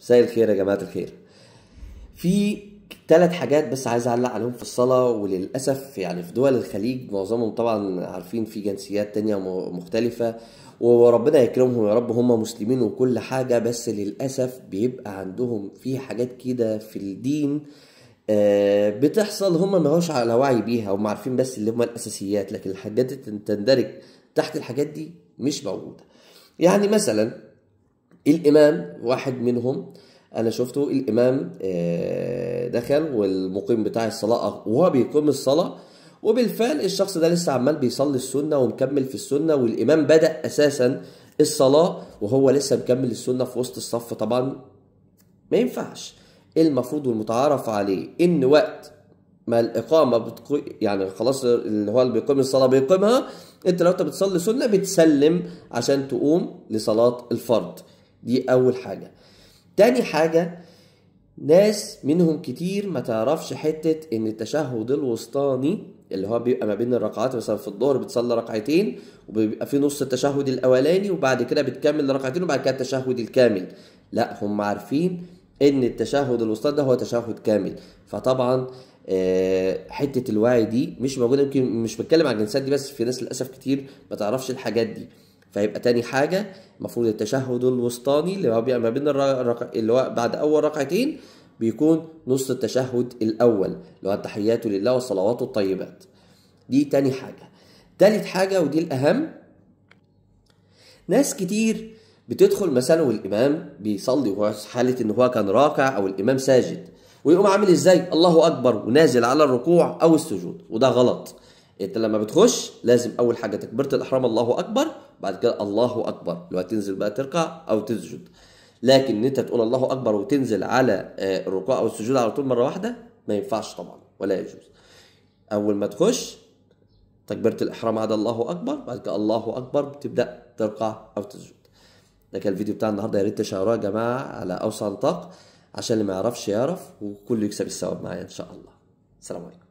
مساء الخير يا جماعه الخير في ثلاث حاجات بس عايز اعلق عليهم في الصلاه وللاسف يعني في دول الخليج معظمهم طبعا عارفين في جنسيات تانية مختلفه وربنا يكرمهم يا رب هم مسلمين وكل حاجه بس للاسف بيبقى عندهم في حاجات كده في الدين آه، بتحصل هم ما هوش على وعي بيها هم عارفين بس اللي هم الاساسيات لكن الحاجات اللي تندرج تحت الحاجات دي مش موجوده يعني مثلا الامام واحد منهم انا شفته الامام آه، دخل والمقيم بتاع الصلاه وهو بيقيم الصلاه وبالفعل الشخص ده لسه عمال بيصلي السنه ومكمل في السنه والامام بدا اساسا الصلاه وهو لسه مكمل السنه في وسط الصف طبعا ما ينفعش إيه المفروض والمتعارف عليه ان وقت ما الاقامه بتقو... يعني خلاص اللي هو اللي بيقيم الصلاه بيقيمها انت لو انت بتصلي سنه بتسلم عشان تقوم لصلاه الفرض دي أول حاجة تاني حاجة ناس منهم كتير ما تعرفش حتة إن التشهد الوسطاني اللي هو بيبقى ما بين الركعات مثلا في الظهر بتصلي ركعتين وبيبقى في نص التشهد الاولاني وبعد كده بتكمل ركعتين وبعد كده التشهد الكامل لا هم عارفين ان التشهد الوسطى ده هو تشهد كامل فطبعا آه، حته الوعي دي مش موجوده يمكن مش بتكلم عن الجنسات دي بس في ناس للاسف كتير ما تعرفش الحاجات دي فيبقى تاني حاجة المفروض التشهد الوسطاني اللي هو بيبقى ما بين الرق... اللي هو بعد أول ركعتين بيكون نص التشهد الأول اللي هو التحيات لله والصلوات الطيبات دي تاني حاجة تالت حاجة ودي الأهم ناس كتير بتدخل مثلا والإمام بيصلي وهو حالة إن هو كان راكع أو الإمام ساجد ويقوم عامل إزاي الله أكبر ونازل على الركوع أو السجود وده غلط إيه، انت لما بتخش لازم اول حاجه تكبيره الاحرام الله اكبر بعد كده الله اكبر لو هتنزل بقى تركع او تسجد لكن انت تقول الله اكبر وتنزل على آه، الركوع او السجود على طول مره واحده ما ينفعش طبعا ولا يجوز اول ما تخش تكبيره الاحرام عدا الله اكبر بعد كده الله اكبر بتبدا تركع او تسجد ده كان الفيديو بتاع النهارده يا ريت تشاروه يا جماعه على اوسع نطاق عشان اللي ما يعرفش يعرف وكله يكسب الثواب معايا ان شاء الله سلام عليكم